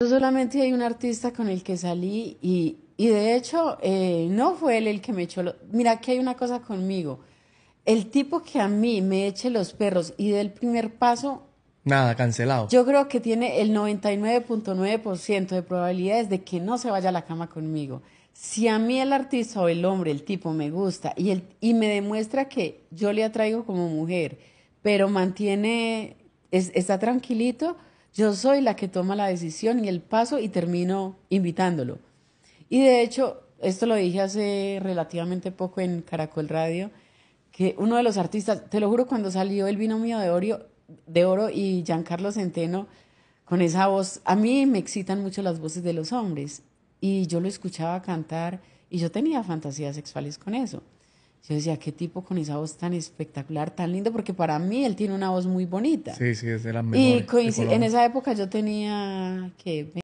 Yo solamente hay un artista con el que salí y, de hecho eh, no fue él el que me echó Mira aquí hay una cosa conmigo. El tipo que a mí me eche los perros y del el primer paso... Nada, cancelado. Yo creo que tiene el 99.9% de probabilidades de que no se vaya a la cama conmigo. Si a mí el artista o el hombre, el tipo, me gusta y, y me demuestra que yo le atraigo como mujer, pero mantiene, está tranquilito, yo soy la que toma la decisión y el paso y termino invitándolo. Y de hecho, esto lo dije hace relativamente poco en Caracol Radio, que uno de los artistas, te lo juro, cuando salió el vino mío de oro y Giancarlo Centeno, con esa voz, a mí me excitan mucho las voces de los hombres. Y yo lo escuchaba cantar y yo tenía fantasías sexuales con eso. Yo decía, qué tipo con esa voz tan espectacular, tan lindo? porque para mí él tiene una voz muy bonita. Sí, sí, es de las mejores. Y en esa época yo tenía, que